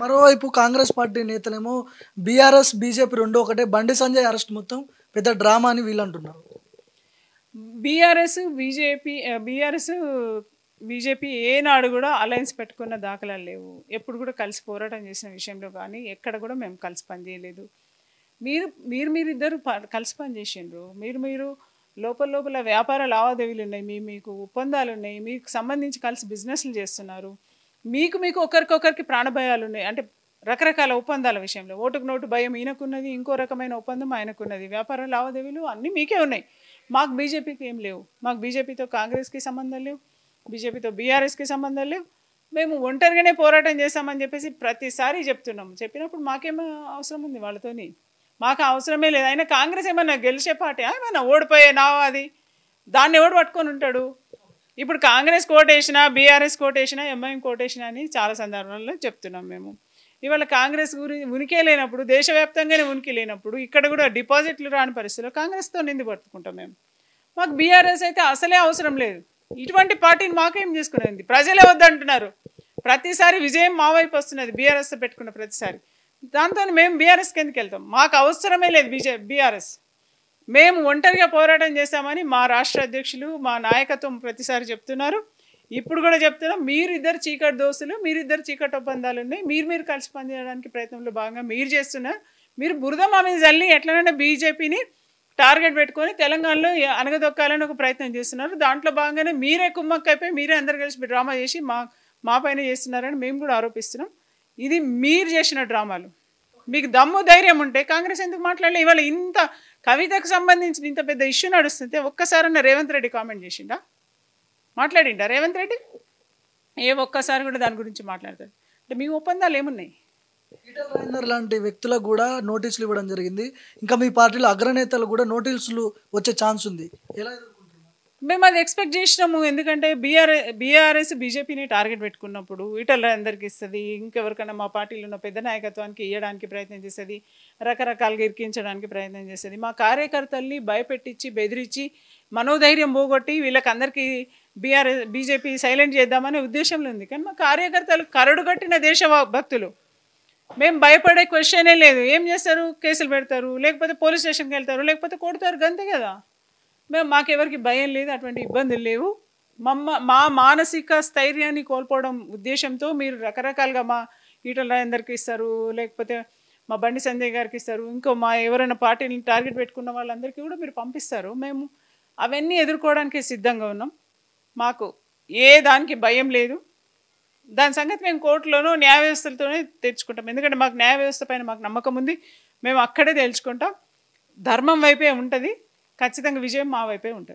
మరోవైపు కాంగ్రెస్ పార్టీ నేతలేమో BRS BJP రెండో ఒకటే బండి సంజయ్ అరెస్ట్ మొత్తం పెద్ద డ్రామా అని వీళ్ళు అంటున్నారు బీఆర్ఎస్ బీజేపీ బీఆర్ఎస్ బీజేపీ ఏనాడు కూడా అలయన్స్ పెట్టుకున్న దాఖలాలు లేవు ఎప్పుడు కూడా కలిసి పోరాటం చేసిన విషయంలో కానీ ఎక్కడ కూడా మేము కలిసి పనిచేయలేదు మీరు మీరు మీరిద్దరు కలిసి పనిచేసిండ్రు మీరు మీరు లోపల లోపల వ్యాపార లావాదేవీలు ఉన్నాయి మీ మీకు ఒప్పందాలు ఉన్నాయి మీకు సంబంధించి కలిసి బిజినెస్లు చేస్తున్నారు మీకు మీకు ఒకరికొకరికి ప్రాణభయాలు ఉన్నాయి అంటే రకరకాల ఒప్పందాల విషయంలో ఓటుకు నోటు భయం ఈయనకున్నది ఇంకో రకమైన ఒప్పందం ఆయనకున్నది వ్యాపార లావాదేవీలు అన్నీ మీకే ఉన్నాయి మాకు బీజేపీకి ఏం లేవు మాకు బీజేపీతో కాంగ్రెస్కి సంబంధం లేవు బీజేపీతో బీఆర్ఎస్కి సంబంధం లేవు మేము ఒంటరిగానే పోరాటం చేస్తామని చెప్పేసి ప్రతిసారి చెప్తున్నాం చెప్పినప్పుడు మాకేం అవసరం ఉంది వాళ్ళతోని మాకు అవసరమే లేదు అయినా కాంగ్రెస్ ఏమన్నా గెలిచే పార్టీ ఏమన్నా ఓడిపోయే అది దాన్ని ఎవడు పట్టుకొని ఉంటాడు ఇప్పుడు కాంగ్రెస్ కోటేసినా బీఆర్ఎస్ కోటేసినా ఎంఐఎం కోటేసినా అని చాలా సందర్భాల్లో చెప్తున్నాం మేము ఇవాళ కాంగ్రెస్ గురి ఉనికి లేనప్పుడు దేశవ్యాప్తంగానే ఉనికి లేనప్పుడు ఇక్కడ కూడా డిపాజిట్లు రాని పరిస్థితిలో కాంగ్రెస్తో నింది పట్టుకుంటాం మేము మాకు బీఆర్ఎస్ అయితే అసలే అవసరం లేదు ఇటువంటి పార్టీని మాకేం చేసుకునేది ప్రజలే వద్దంటున్నారు ప్రతిసారి విజయం మా వైపు వస్తున్నది బీఆర్ఎస్ పెట్టుకున్న ప్రతిసారి దాంతో మేము బీఆర్ఎస్కి ఎందుకు వెళ్తాం మాకు అవసరమే లేదు బీజే బీఆర్ఎస్ మేము ఒంటరిగా పోరాటం చేశామని మా రాష్ట్ర అధ్యక్షులు మా నాయకత్వం ప్రతిసారి చెప్తున్నారు ఇప్పుడు కూడా చెప్తున్నాం మీరిద్దరు చీకటి దోశలు మీరిద్దరు చీకటి ఒప్పందాలు ఉన్నాయి మీరు మీరు కలిసి పనిచేయడానికి ప్రయత్నంలో భాగంగా మీరు చేస్తున్నారు మీరు బురద మా జల్లి ఎట్లనైనా బీజేపీని టార్గెట్ పెట్టుకొని తెలంగాణలో అనగదొక్కాలని ఒక ప్రయత్నం చేస్తున్నారు దాంట్లో భాగంగానే మీరే కుమ్మక్కైపోయి మీరే అందరు కలిసి డ్రామా చేసి మా మా పైన చేస్తున్నారని మేము కూడా ఆరోపిస్తున్నాం ఇది మీరు చేసిన డ్రామాలు మీకు దమ్ము ధైర్యం ఉంటే కాంగ్రెస్ ఎందుకు మాట్లాడలే ఇవాళ ఇంత కవితకు సంబంధించిన ఇంత పెద్ద ఇష్యూ నడుస్తుంటే ఒక్కసారన్న రేవంత్ రెడ్డి కామెంట్ చేసిండా మాట్లాడిండా రేవంత్ రెడ్డి ఏ ఒక్కసారి కూడా దాని గురించి మాట్లాడతారు అంటే మీ ఒప్పందాలు ఏమున్నాయి లాంటి వ్యక్తులకు కూడా నోటీసులు ఇవ్వడం జరిగింది ఇంకా మీ పార్టీలో అగ్రనేతలు కూడా నోటీసులు వచ్చే ఛాన్స్ ఉంది ఎలా మేము అది ఎక్స్పెక్ట్ చేసినాము ఎందుకంటే బీఆర్ బీఆర్ఎస్ బీజేపీని టార్గెట్ పెట్టుకున్నప్పుడు ఇటల్లో అందరికీ ఇస్తుంది ఇంకెవరికైనా మా పార్టీలో ఉన్న పెద్ద నాయకత్వానికి ఇవ్వడానికి ప్రయత్నం చేసేది రకరకాలుగా ఇరికించడానికి ప్రయత్నం చేసేది మా కార్యకర్తల్ని భయపెట్టించి బెదిరించి మనోధైర్యం పోగొట్టి వీళ్ళకందరికీ బీఆర్ఎస్ బీజేపీ సైలెంట్ చేద్దామనే ఉద్దేశంలో ఉంది కానీ మా కార్యకర్తలు కరడుగట్టిన దేశ భక్తులు మేము భయపడే క్వశ్చనే లేదు ఏం చేస్తారు కేసులు పెడతారు లేకపోతే పోలీస్ స్టేషన్కి వెళ్తారు లేకపోతే కొడతారు గంతే కదా మేము మాకెవరికి భయం లేదు అటువంటి ఇబ్బందులు లేవు మమ్మ మా మానసిక స్థైర్యాన్ని కోల్పోవడం ఉద్దేశంతో మీరు రకరకాలుగా మా ఈటల రాజేందర్కి ఇస్తారు లేకపోతే మా బండి సంజయ్ గారికి ఇస్తారు ఇంకో మా ఎవరైనా పార్టీని టార్గెట్ పెట్టుకున్న వాళ్ళందరికీ కూడా మీరు పంపిస్తారు మేము అవన్నీ ఎదుర్కోవడానికి సిద్ధంగా ఉన్నాం మాకు ఏ దానికి భయం లేదు దాని సంగతి మేము కోర్టులోనూ న్యాయ వ్యవస్థలతోనే తెచ్చుకుంటాం ఎందుకంటే మాకు న్యాయ వ్యవస్థ పైన మాకు నమ్మకం ఉంది మేము అక్కడే తేల్చుకుంటాం ధర్మం వైపే ఉంటుంది ఖచ్చితంగా విజయం మా వైపే ఉంటుంది